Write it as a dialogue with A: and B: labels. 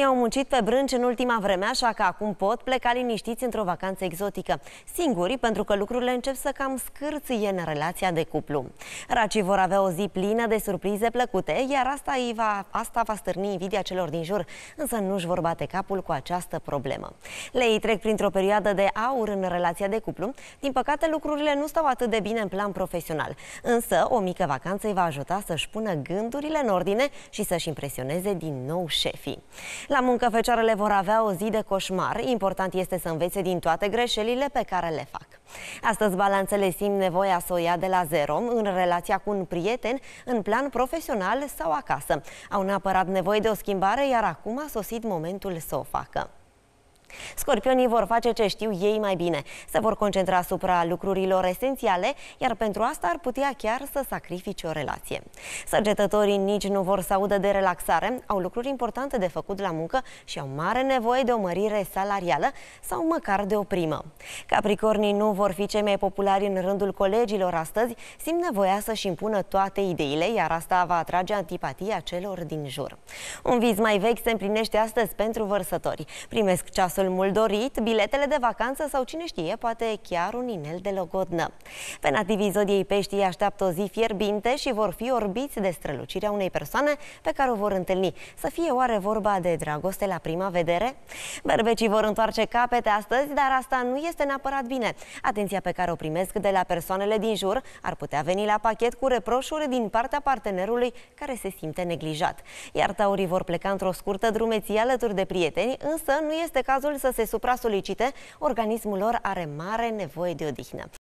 A: I-au muncit pe brânci în ultima vreme, așa că acum pot pleca liniștiți într-o vacanță exotică. Singuri, pentru că lucrurile încep să cam scârție în relația de cuplu. Racii vor avea o zi plină de surprize plăcute, iar asta, îi va, asta va stârni invidia celor din jur, însă nu-și vor bate capul cu această problemă. Lei trec printr-o perioadă de aur în relația de cuplu. Din păcate, lucrurile nu stau atât de bine în plan profesional, însă o mică vacanță îi va ajuta să-și pună gândurile în ordine și să-și impresioneze din nou șefii. La muncă, fecioarele vor avea o zi de coșmar. Important este să învețe din toate greșelile pe care le fac. Astăzi, balanțele simt nevoia să o ia de la zero, în relația cu un prieten, în plan profesional sau acasă. Au neapărat nevoie de o schimbare, iar acum a sosit momentul să o facă. Scorpionii vor face ce știu ei mai bine. Se vor concentra asupra lucrurilor esențiale, iar pentru asta ar putea chiar să sacrifice o relație. Săgetătorii nici nu vor să audă de relaxare, au lucruri importante de făcut la muncă și au mare nevoie de o mărire salarială sau măcar de o primă. Capricornii nu vor fi cei mai populari în rândul colegilor astăzi, simt nevoia să-și impună toate ideile, iar asta va atrage antipatia celor din jur. Un vis mai vechi se împlinește astăzi pentru vărsători. Primesc ceasul vacanțul mult dorit, biletele de vacanță sau cine știe, poate chiar un inel de logodnă. Pe nativii zodiei peștii așteaptă o zi fierbinte și vor fi orbiți de strălucirea unei persoane pe care o vor întâlni. Să fie oare vorba de dragoste la prima vedere? Berbecii vor întoarce capete astăzi, dar asta nu este neapărat bine. Atenția pe care o primesc de la persoanele din jur ar putea veni la pachet cu reproșuri din partea partenerului care se simte neglijat. Iar taurii vor pleca într-o scurtă drumeție alături de prieteni, însă nu este cazul să se supra-solicite, organismul lor are mare nevoie de odihnă.